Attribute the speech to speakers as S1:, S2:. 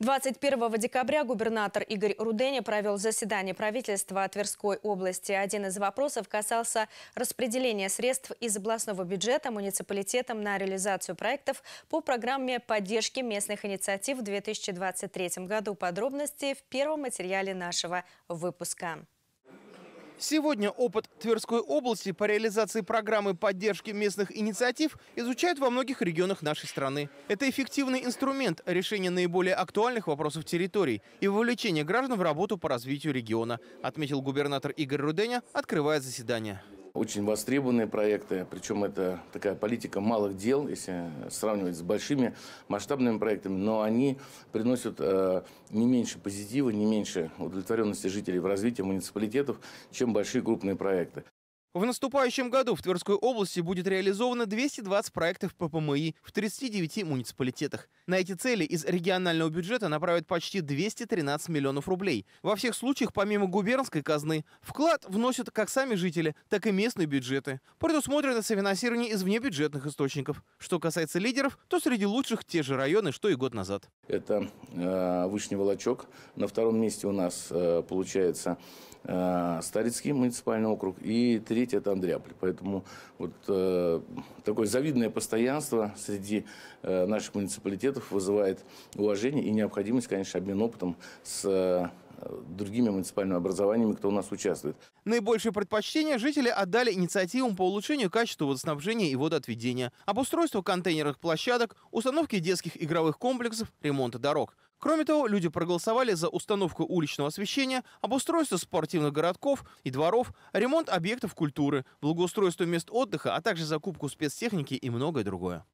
S1: 21 декабря губернатор Игорь Руденя провел заседание правительства Тверской области. Один из вопросов касался распределения средств из областного бюджета муниципалитетам на реализацию проектов по программе поддержки местных инициатив в 2023 году. Подробности в первом материале нашего выпуска.
S2: Сегодня опыт Тверской области по реализации программы поддержки местных инициатив изучают во многих регионах нашей страны. Это эффективный инструмент решения наиболее актуальных вопросов территорий и вовлечения граждан в работу по развитию региона, отметил губернатор Игорь Руденя, открывая заседание.
S3: Очень востребованные проекты, причем это такая политика малых дел, если сравнивать с большими масштабными проектами, но они приносят э, не меньше позитива, не меньше удовлетворенности жителей в развитии муниципалитетов, чем большие крупные проекты.
S2: В наступающем году в Тверской области будет реализовано 220 проектов ППМИ в 39 муниципалитетах. На эти цели из регионального бюджета направят почти 213 миллионов рублей. Во всех случаях, помимо губернской казны, вклад вносят как сами жители, так и местные бюджеты. Предусмотрено софинансирование из внебюджетных источников. Что касается лидеров, то среди лучших те же районы, что и год назад.
S3: Это э, Вышний Волочок. На втором месте у нас э, получается э, Старицкий муниципальный округ и три третья – это Андреаполь. Поэтому вот э, такое завидное постоянство среди э, наших муниципалитетов вызывает уважение и необходимость, конечно, обмен опытом с э, другими муниципальными образованиями, кто у нас участвует.
S2: Наибольшее предпочтение жители отдали инициативам по улучшению качества водоснабжения и водоотведения, обустройству контейнерных площадок, установке детских игровых комплексов, ремонта дорог – Кроме того, люди проголосовали за установку уличного освещения, обустройство спортивных городков и дворов, ремонт объектов культуры, благоустройство мест отдыха, а также закупку спецтехники и многое другое.